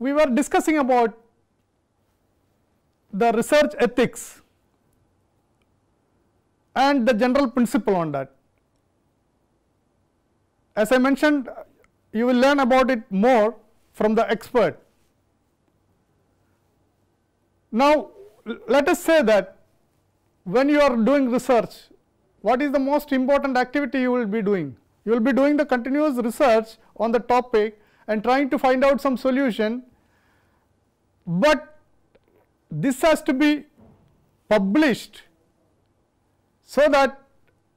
we were discussing about the research ethics and the general principle on that. As I mentioned, you will learn about it more from the expert. Now, let us say that when you are doing research, what is the most important activity you will be doing? You will be doing the continuous research on the topic and trying to find out some solution but this has to be published so that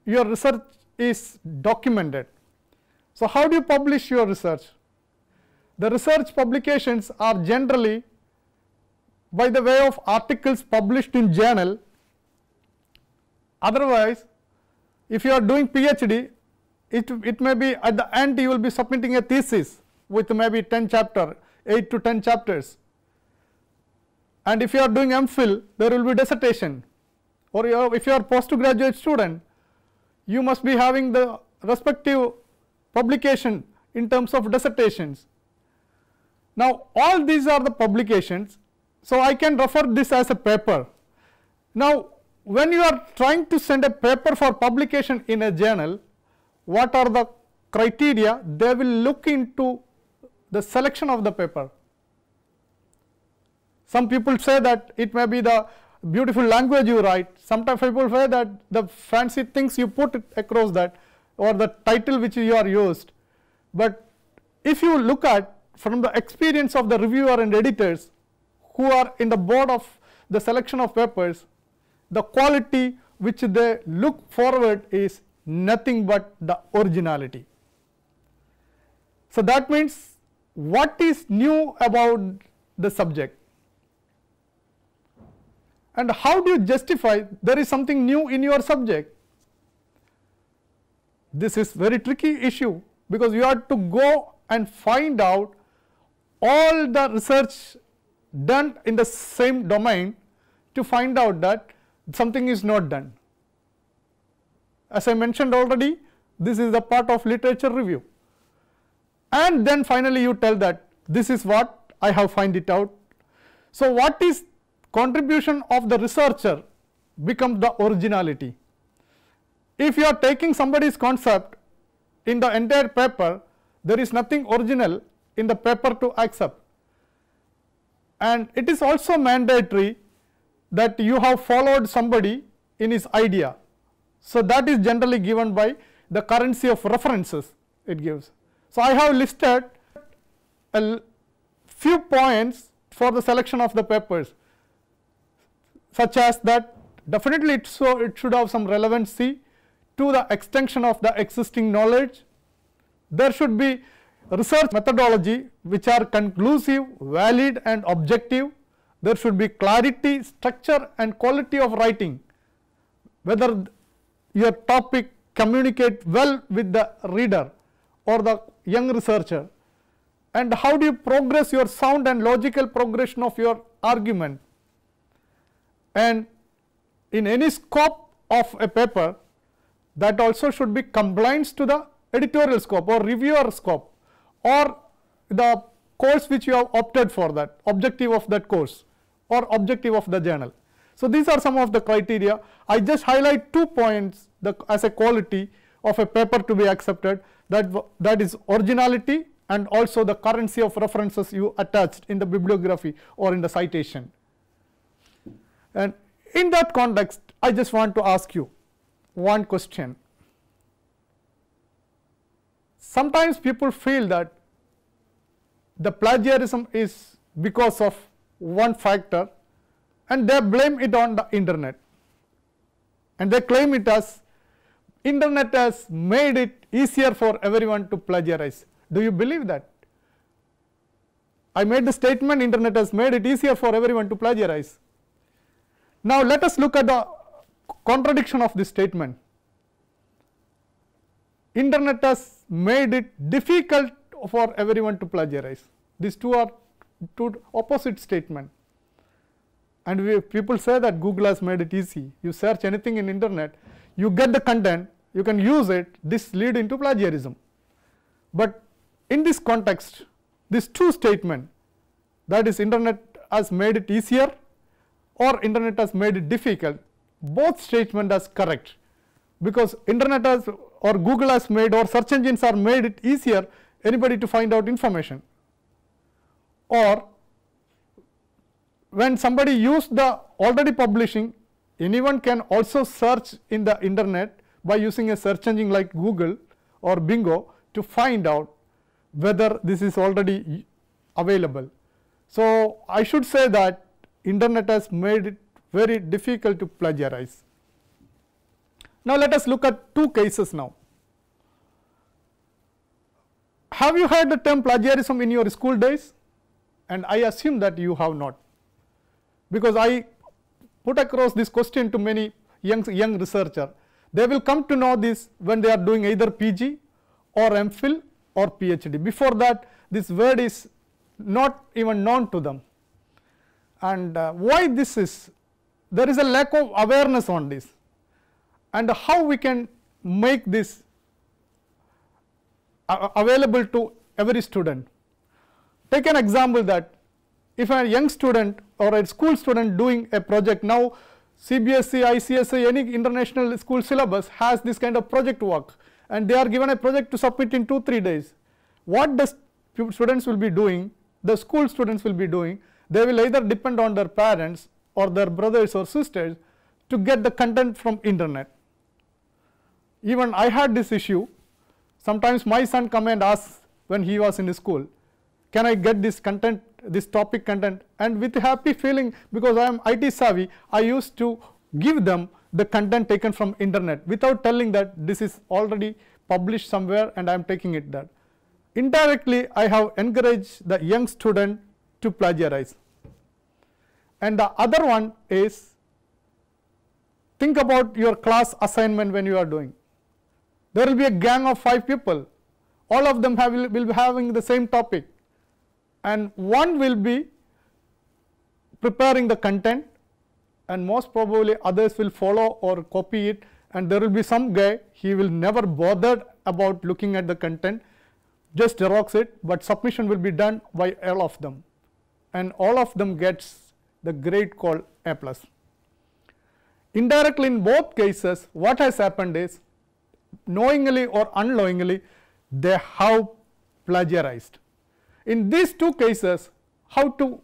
your research is documented. So, how do you publish your research? The research publications are generally by the way of articles published in journal. Otherwise, if you are doing PhD, it, it may be at the end you will be submitting a thesis with maybe 10 chapter, 8 to 10 chapters and if you are doing MPhil, there will be dissertation or you are, if you are postgraduate student, you must be having the respective publication in terms of dissertations. Now, all these are the publications. So, I can refer this as a paper. Now, when you are trying to send a paper for publication in a journal, what are the criteria? They will look into the selection of the paper. Some people say that it may be the beautiful language you write. Sometimes people say that the fancy things you put across that or the title which you are used. But if you look at from the experience of the reviewer and editors who are in the board of the selection of papers, the quality which they look forward is nothing but the originality. So, that means what is new about the subject and how do you justify there is something new in your subject? This is very tricky issue because you have to go and find out all the research done in the same domain to find out that something is not done. As I mentioned already, this is the part of literature review. And then finally, you tell that this is what I have find it out. So, what is contribution of the researcher becomes the originality. If you are taking somebody's concept in the entire paper, there is nothing original in the paper to accept. And it is also mandatory that you have followed somebody in his idea. So, that is generally given by the currency of references it gives. So, I have listed a few points for the selection of the papers such as that definitely it so it should have some relevancy to the extension of the existing knowledge. There should be research methodology which are conclusive, valid and objective. There should be clarity, structure and quality of writing, whether your topic communicate well with the reader or the young researcher and how do you progress your sound and logical progression of your argument and in any scope of a paper that also should be compliance to the editorial scope or reviewer scope or the course which you have opted for that objective of that course or objective of the journal. So, these are some of the criteria. I just highlight two points the, as a quality of a paper to be accepted that, that is originality and also the currency of references you attached in the bibliography or in the citation. And in that context, I just want to ask you one question. Sometimes people feel that the plagiarism is because of one factor and they blame it on the internet and they claim it as internet has made it easier for everyone to plagiarize. Do you believe that? I made the statement internet has made it easier for everyone to plagiarize. Now, let us look at the contradiction of this statement. Internet has made it difficult for everyone to plagiarize. These two are two opposite statement. And we, people say that Google has made it easy. You search anything in internet, you get the content, you can use it, this lead into plagiarism. But in this context, this two statement that is internet has made it easier or internet has made it difficult, both statement as correct because internet has or Google has made or search engines are made it easier anybody to find out information or when somebody used the already publishing anyone can also search in the internet by using a search engine like Google or Bingo to find out whether this is already available. So, I should say that internet has made it very difficult to plagiarize. Now, let us look at two cases now. Have you heard the term plagiarism in your school days? And I assume that you have not, because I put across this question to many young, young researcher. They will come to know this when they are doing either PG or MPhil or PhD. Before that, this word is not even known to them and uh, why this is there is a lack of awareness on this and how we can make this uh, uh, available to every student. Take an example that if a young student or a school student doing a project now CBSE, ICSE, any international school syllabus has this kind of project work and they are given a project to submit in 2-3 days. What the students will be doing, the school students will be doing, they will either depend on their parents or their brothers or sisters to get the content from internet. Even I had this issue, sometimes my son come and ask when he was in school, can I get this content, this topic content and with happy feeling because I am IT savvy, I used to give them the content taken from internet without telling that this is already published somewhere and I am taking it that. Indirectly, I have encouraged the young student to plagiarize and the other one is think about your class assignment when you are doing. There will be a gang of 5 people, all of them have, will be having the same topic and one will be preparing the content and most probably others will follow or copy it and there will be some guy he will never bothered about looking at the content just rocks it but submission will be done by all of them and all of them gets the grade called A+. plus. Indirectly in both cases what has happened is knowingly or unknowingly they have plagiarized. In these two cases how to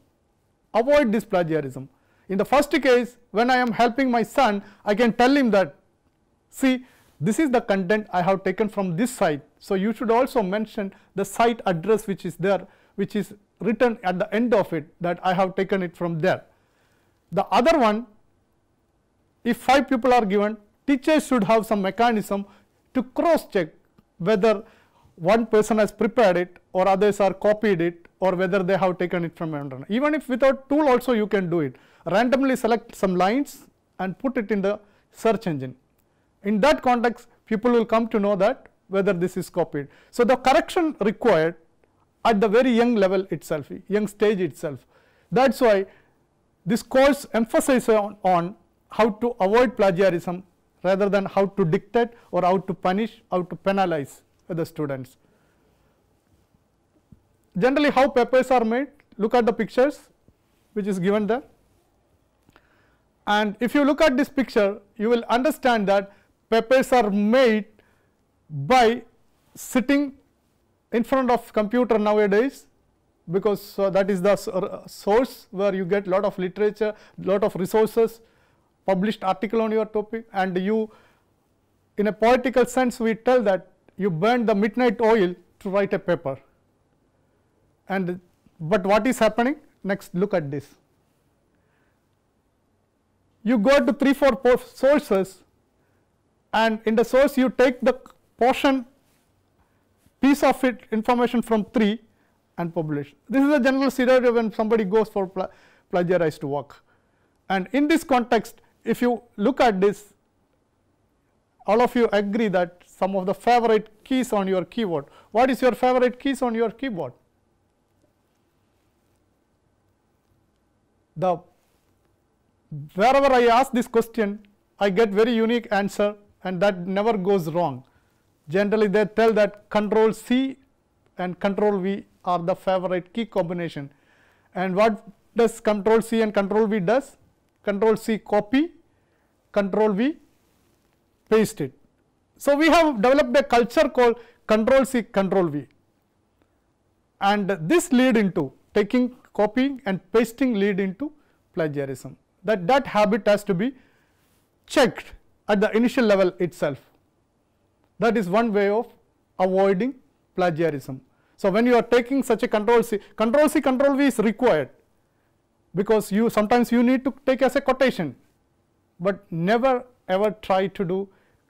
avoid this plagiarism? In the first case when I am helping my son I can tell him that see this is the content I have taken from this site. So, you should also mention the site address which is there which is written at the end of it that I have taken it from there. The other one, if 5 people are given, teachers should have some mechanism to cross check whether one person has prepared it or others are copied it or whether they have taken it from another. Even if without tool also you can do it. Randomly select some lines and put it in the search engine. In that context, people will come to know that whether this is copied. So, the correction required at the very young level itself, young stage itself. That is why this course emphasizes on, on how to avoid plagiarism rather than how to dictate or how to punish, how to penalize the students. Generally how papers are made, look at the pictures which is given there and if you look at this picture you will understand that papers are made by sitting in front of computer nowadays because uh, that is the source where you get lot of literature, lot of resources, published article on your topic and you in a poetical sense we tell that you burn the midnight oil to write a paper and but what is happening next look at this. You go to 3 4 sources and in the source you take the portion piece of it information from 3 and publish. This is a general scenario when somebody goes for pla plagiarized work. And in this context, if you look at this, all of you agree that some of the favorite keys on your keyboard. What is your favorite keys on your keyboard? The wherever I ask this question, I get very unique answer and that never goes wrong. Generally, they tell that control C and control V are the favorite key combination. And what does control C and control V does? Control C copy, control V paste it. So, we have developed a culture called control C, control V and this lead into taking copying and pasting lead into plagiarism that that habit has to be checked at the initial level itself that is one way of avoiding plagiarism. So, when you are taking such a control C, control C, control V is required because you sometimes you need to take as a quotation, but never ever try to do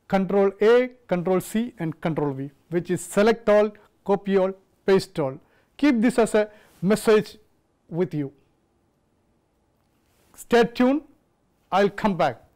control A, control C and control V which is select all, copy all, paste all. Keep this as a message with you. Stay tuned, I will come back.